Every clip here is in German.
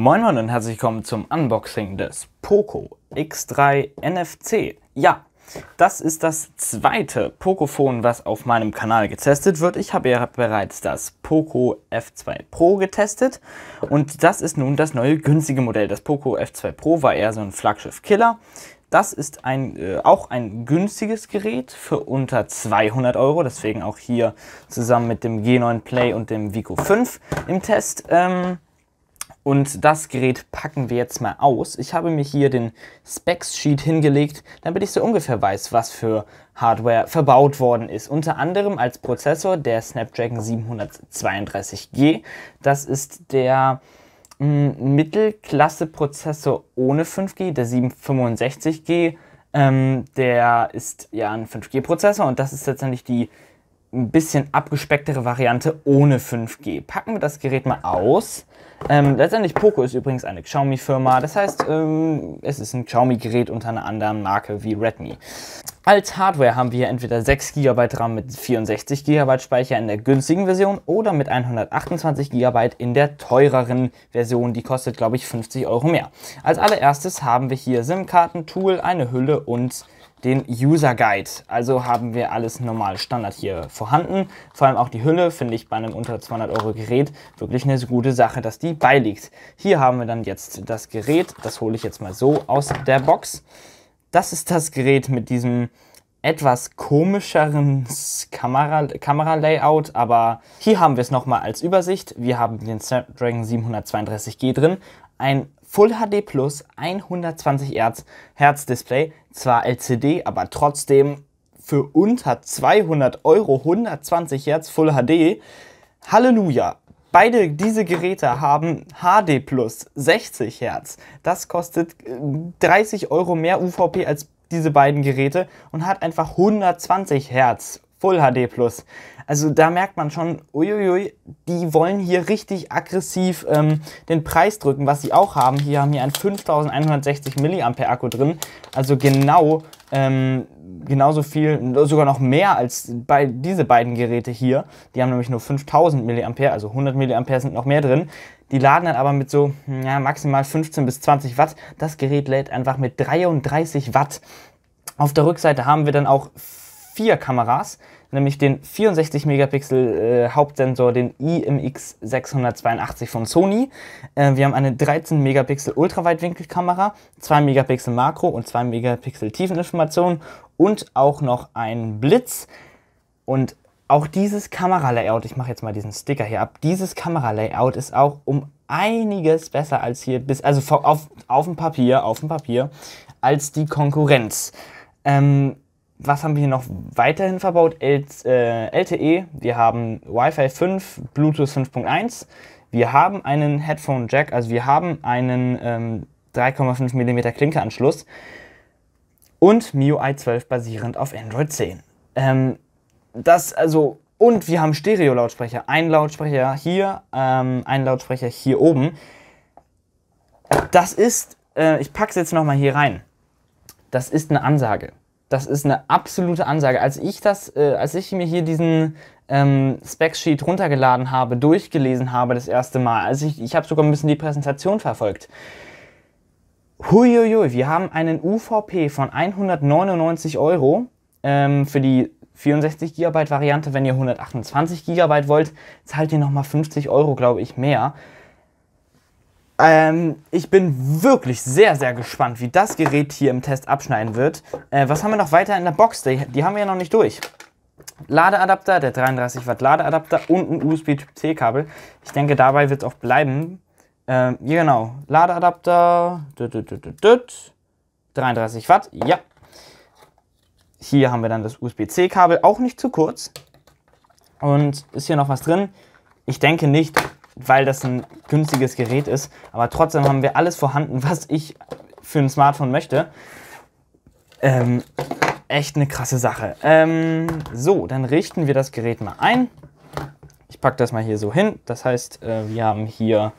Moin Moin und herzlich willkommen zum Unboxing des Poco X3 NFC. Ja, das ist das zweite Pocophone, was auf meinem Kanal getestet wird. Ich habe ja bereits das Poco F2 Pro getestet und das ist nun das neue günstige Modell. Das Poco F2 Pro war eher so ein Flaggschiff-Killer. Das ist ein, äh, auch ein günstiges Gerät für unter 200 Euro, deswegen auch hier zusammen mit dem G9 Play und dem Vico 5 im Test. Ähm, und das Gerät packen wir jetzt mal aus. Ich habe mir hier den Specs-Sheet hingelegt, damit ich so ungefähr weiß, was für Hardware verbaut worden ist. Unter anderem als Prozessor der Snapdragon 732G. Das ist der hm, Mittelklasse-Prozessor ohne 5G, der 765G. Ähm, der ist ja ein 5G-Prozessor und das ist letztendlich die ein bisschen abgespecktere Variante ohne 5G. Packen wir das Gerät mal aus. Ähm, letztendlich Poco ist übrigens eine Xiaomi-Firma. Das heißt, ähm, es ist ein Xiaomi-Gerät unter einer anderen Marke wie Redmi. Als Hardware haben wir entweder 6 GB RAM mit 64 GB Speicher in der günstigen Version oder mit 128 GB in der teureren Version. Die kostet, glaube ich, 50 Euro mehr. Als allererstes haben wir hier SIM-Karten, Tool, eine Hülle und den User Guide. Also haben wir alles normal Standard hier vorhanden. Vor allem auch die Hülle finde ich bei einem unter 200 Euro Gerät wirklich eine gute Sache, dass die beiliegt. Hier haben wir dann jetzt das Gerät. Das hole ich jetzt mal so aus der Box. Das ist das Gerät mit diesem etwas komischeren Kamera-Layout, Kamera aber hier haben wir es nochmal als Übersicht. Wir haben den Snapdragon 732G drin, ein Full HD Plus 120 Hertz, Display, zwar LCD, aber trotzdem für unter 200 Euro 120 Hertz Full HD. Halleluja! Beide diese Geräte haben HD Plus 60 Hertz. Das kostet 30 äh, Euro mehr UVP als diese beiden Geräte und hat einfach 120 Hertz Full HD Plus. Also da merkt man schon, uiuiui, die wollen hier richtig aggressiv ähm, den Preis drücken, was sie auch haben. Hier haben wir einen 5160 mAh Akku drin, also genau ähm, genauso viel, sogar noch mehr als bei diese beiden Geräte hier. Die haben nämlich nur 5000 mAh, also 100 mAh sind noch mehr drin. Die laden dann aber mit so ja, maximal 15 bis 20 Watt. Das Gerät lädt einfach mit 33 Watt. Auf der Rückseite haben wir dann auch vier Kameras, nämlich den 64 Megapixel äh, Hauptsensor, den IMX 682 von Sony. Äh, wir haben eine 13 Megapixel Ultraweitwinkelkamera, 2 Megapixel Makro und 2 Megapixel Tiefeninformation und auch noch einen Blitz. Und auch dieses Kameralayout, ich mache jetzt mal diesen Sticker hier ab, dieses Kameralayout ist auch um einiges besser als hier, bis, also auf, auf dem Papier, auf dem Papier, als die Konkurrenz. Ähm, was haben wir hier noch weiterhin verbaut? LTE, äh, wir haben Wi-Fi 5, Bluetooth 5.1. Wir haben einen Headphone Jack, also wir haben einen ähm, 3,5 mm Klinkeanschluss und MIUI 12 basierend auf Android 10. Ähm, das also und wir haben Stereo-Lautsprecher, ein Lautsprecher hier, ähm, ein Lautsprecher hier oben. Das ist, äh, ich packe es jetzt nochmal hier rein. Das ist eine Ansage. Das ist eine absolute Ansage. Als ich das, äh, als ich mir hier diesen ähm, Specsheet runtergeladen habe, durchgelesen habe das erste Mal, also ich, ich habe sogar ein bisschen die Präsentation verfolgt. Huiuiui, wir haben einen UVP von 199 Euro ähm, für die 64 GB Variante. Wenn ihr 128 GB wollt, zahlt ihr nochmal 50 Euro, glaube ich, mehr. Ähm, ich bin wirklich sehr, sehr gespannt, wie das Gerät hier im Test abschneiden wird. Äh, was haben wir noch weiter in der Box? Die, die haben wir ja noch nicht durch. Ladeadapter, der 33 Watt Ladeadapter und ein USB-Typ-C-Kabel. Ich denke, dabei wird es auch bleiben. Ähm, genau. Ladeadapter. Düt, düt, düt, 33 Watt, ja. Hier haben wir dann das USB-C-Kabel, auch nicht zu kurz. Und ist hier noch was drin? Ich denke nicht weil das ein günstiges Gerät ist. Aber trotzdem haben wir alles vorhanden, was ich für ein Smartphone möchte. Ähm, echt eine krasse Sache. Ähm, so, dann richten wir das Gerät mal ein. Ich packe das mal hier so hin. Das heißt, äh, wir haben hier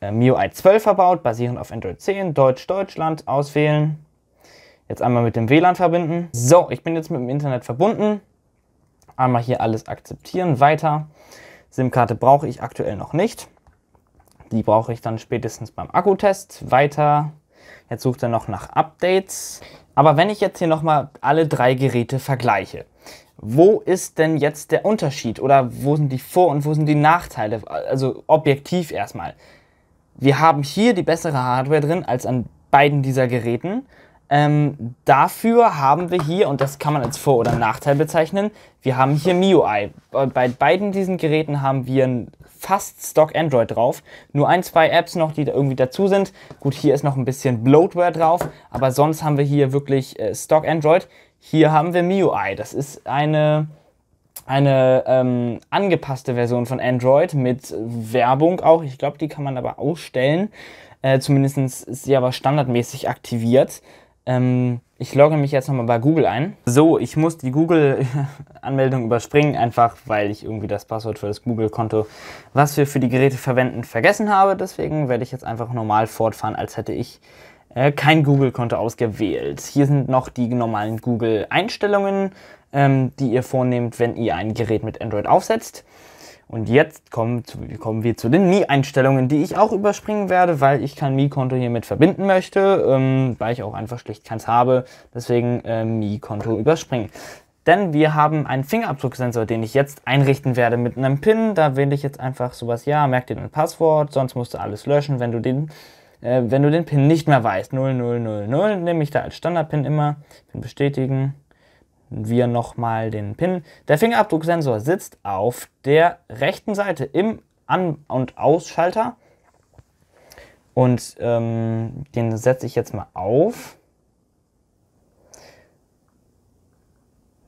äh, MIUI 12 verbaut, basierend auf Android 10, Deutsch, Deutschland auswählen. Jetzt einmal mit dem WLAN verbinden. So, ich bin jetzt mit dem Internet verbunden. Einmal hier alles akzeptieren, weiter. SIM-Karte brauche ich aktuell noch nicht. Die brauche ich dann spätestens beim Akkutest. Weiter. Jetzt sucht er noch nach Updates. Aber wenn ich jetzt hier nochmal alle drei Geräte vergleiche, wo ist denn jetzt der Unterschied? Oder wo sind die Vor- und wo sind die Nachteile? Also objektiv erstmal. Wir haben hier die bessere Hardware drin als an beiden dieser Geräten. Ähm, dafür haben wir hier, und das kann man als Vor- oder Nachteil bezeichnen, wir haben hier MIUI. Bei beiden diesen Geräten haben wir ein fast Stock Android drauf. Nur ein, zwei Apps noch, die da irgendwie dazu sind. Gut, hier ist noch ein bisschen Bloatware drauf, aber sonst haben wir hier wirklich äh, Stock Android. Hier haben wir MIUI. Das ist eine, eine ähm, angepasste Version von Android mit Werbung auch. Ich glaube, die kann man aber ausstellen. Äh, zumindest ist sie aber standardmäßig aktiviert. Ähm, ich logge mich jetzt nochmal bei Google ein. So, ich muss die Google-Anmeldung überspringen, einfach weil ich irgendwie das Passwort für das Google-Konto, was wir für die Geräte verwenden, vergessen habe. Deswegen werde ich jetzt einfach normal fortfahren, als hätte ich äh, kein Google-Konto ausgewählt. Hier sind noch die normalen Google-Einstellungen, ähm, die ihr vornehmt, wenn ihr ein Gerät mit Android aufsetzt. Und jetzt kommen, kommen wir zu den Mi-Einstellungen, die ich auch überspringen werde, weil ich kein Mi-Konto hiermit verbinden möchte, ähm, weil ich auch einfach schlicht keins habe. Deswegen äh, Mi-Konto überspringen. Denn wir haben einen Fingerabdrucksensor, den ich jetzt einrichten werde mit einem PIN. Da wähle ich jetzt einfach sowas, ja, merk dir dein Passwort, sonst musst du alles löschen, wenn du den, äh, wenn du den PIN nicht mehr weißt. 0000 nehme ich da als Standard-PIN immer. PIN bestätigen wir nochmal den Pin. Der Fingerabdrucksensor sitzt auf der rechten Seite im An- und Ausschalter. Und ähm, den setze ich jetzt mal auf.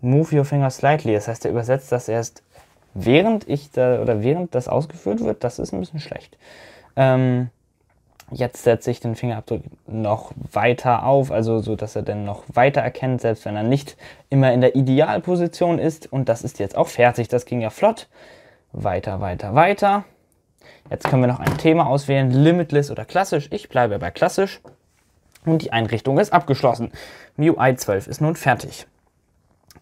Move your finger slightly. Das heißt, er übersetzt das erst während ich da oder während das ausgeführt wird. Das ist ein bisschen schlecht. Ähm, jetzt setze ich den Fingerabdruck noch weiter auf, also so, dass er denn noch weiter erkennt, selbst wenn er nicht immer in der Idealposition ist. Und das ist jetzt auch fertig, das ging ja flott. Weiter, weiter, weiter. Jetzt können wir noch ein Thema auswählen, Limitless oder Klassisch. Ich bleibe bei Klassisch und die Einrichtung ist abgeschlossen. MIUI 12 ist nun fertig.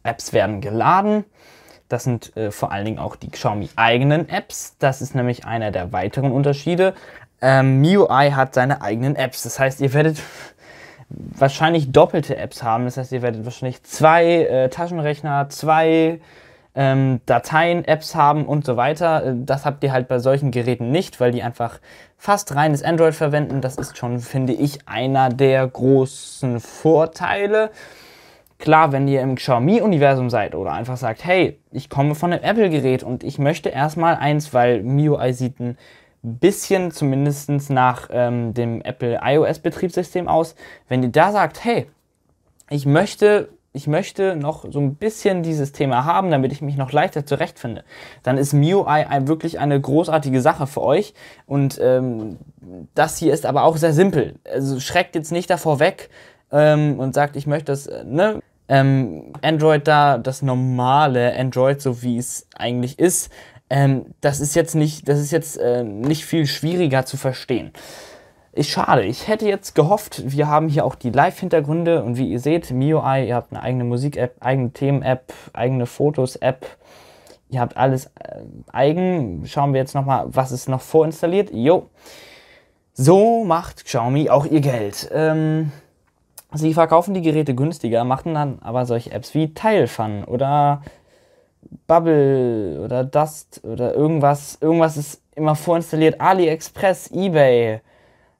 Apps werden geladen. Das sind äh, vor allen Dingen auch die Xiaomi eigenen Apps. Das ist nämlich einer der weiteren Unterschiede. Ähm, MIUI hat seine eigenen Apps. Das heißt, ihr werdet wahrscheinlich doppelte Apps haben. Das heißt, ihr werdet wahrscheinlich zwei äh, Taschenrechner, zwei ähm, Dateien, Apps haben und so weiter. Äh, das habt ihr halt bei solchen Geräten nicht, weil die einfach fast reines Android verwenden. Das ist schon, finde ich, einer der großen Vorteile. Klar, wenn ihr im Xiaomi-Universum seid oder einfach sagt, hey, ich komme von einem Apple-Gerät und ich möchte erstmal eins, weil MIUI sieht ein bisschen zumindest nach ähm, dem Apple iOS Betriebssystem aus. Wenn ihr da sagt, hey, ich möchte, ich möchte noch so ein bisschen dieses Thema haben, damit ich mich noch leichter zurechtfinde, dann ist MIUI wirklich eine großartige Sache für euch. Und ähm, das hier ist aber auch sehr simpel. Also schreckt jetzt nicht davor weg ähm, und sagt, ich möchte das, äh, ne? Ähm, Android da, das normale Android, so wie es eigentlich ist, ähm, das ist jetzt, nicht, das ist jetzt äh, nicht viel schwieriger zu verstehen. Ist schade. Ich hätte jetzt gehofft, wir haben hier auch die Live-Hintergründe und wie ihr seht, MioEye, ihr habt eine eigene Musik-App, eigene Themen-App, eigene Fotos-App. Ihr habt alles äh, eigen. Schauen wir jetzt nochmal, was ist noch vorinstalliert. Jo. So macht Xiaomi auch ihr Geld. Ähm, sie verkaufen die Geräte günstiger, machen dann aber solche Apps wie Teilfun oder Bubble oder Dust oder irgendwas. Irgendwas ist immer vorinstalliert. AliExpress, eBay,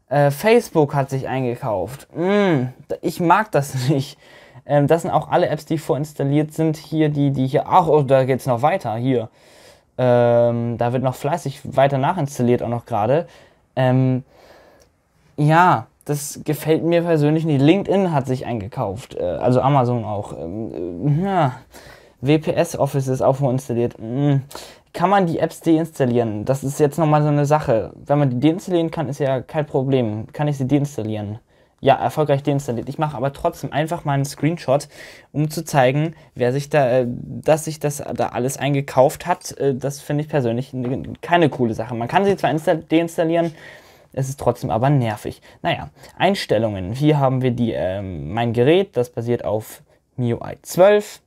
äh, Facebook hat sich eingekauft. Mm, ich mag das nicht. Ähm, das sind auch alle Apps, die vorinstalliert sind. Hier, die, die hier. Ach, oh, da es noch weiter. Hier. Ähm, da wird noch fleißig weiter nachinstalliert, auch noch gerade. Ähm, ja, das gefällt mir persönlich nicht. LinkedIn hat sich eingekauft. Äh, also Amazon auch. Ähm, äh, ja. WPS Office ist auch vorinstalliert. Hm. Kann man die Apps deinstallieren? Das ist jetzt nochmal so eine Sache. Wenn man die deinstallieren kann, ist ja kein Problem. Kann ich sie deinstallieren? ja, erfolgreich deinstalliert. Ich mache aber trotzdem einfach mal einen Screenshot, um zu zeigen, wer sich da, äh, dass sich das da alles eingekauft hat. Äh, das finde ich persönlich keine coole Sache. Man kann sie zwar deinstallieren, es ist trotzdem aber nervig. Naja, Einstellungen. Hier haben wir die, äh, mein Gerät, das basiert auf MIUI 12.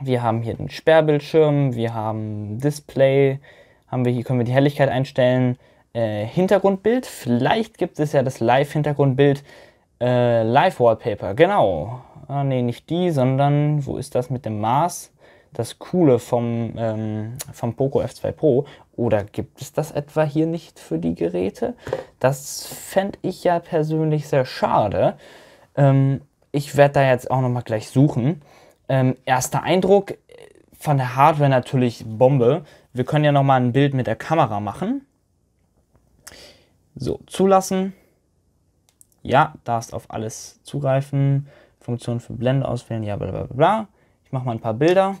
Wir haben hier den Sperrbildschirm, wir haben Display, haben wir hier können wir die Helligkeit einstellen, äh, Hintergrundbild. Vielleicht gibt es ja das Live-Hintergrundbild, äh, Live-Wallpaper. Genau. Ah, nee, nicht die, sondern wo ist das mit dem Mars? Das Coole vom, ähm, vom Poco F2 Pro. Oder gibt es das etwa hier nicht für die Geräte? Das fände ich ja persönlich sehr schade. Ähm, ich werde da jetzt auch nochmal gleich suchen. Ähm, erster Eindruck äh, von der Hardware natürlich Bombe. Wir können ja nochmal ein Bild mit der Kamera machen. So, zulassen. Ja, darfst auf alles zugreifen. Funktion für Blende auswählen, ja, bla bla bla. Ich mache mal ein paar Bilder.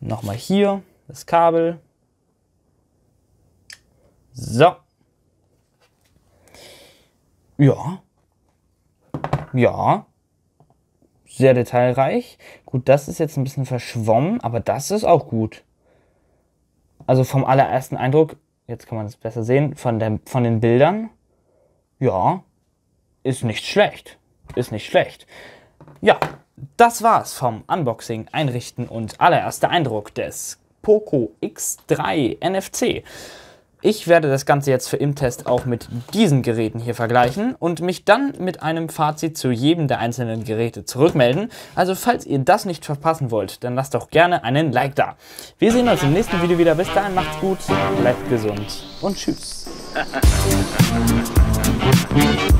Nochmal hier das Kabel. So. Ja, ja. Sehr detailreich. Gut, das ist jetzt ein bisschen verschwommen, aber das ist auch gut. Also vom allerersten Eindruck, jetzt kann man es besser sehen, von, der, von den Bildern, ja, ist nicht schlecht. Ist nicht schlecht. Ja, das war's vom Unboxing, Einrichten und allererster Eindruck des Poco X3 NFC. Ich werde das Ganze jetzt für im Test auch mit diesen Geräten hier vergleichen und mich dann mit einem Fazit zu jedem der einzelnen Geräte zurückmelden. Also falls ihr das nicht verpassen wollt, dann lasst doch gerne einen Like da. Wir sehen uns im nächsten Video wieder. Bis dahin macht's gut, bleibt gesund und tschüss.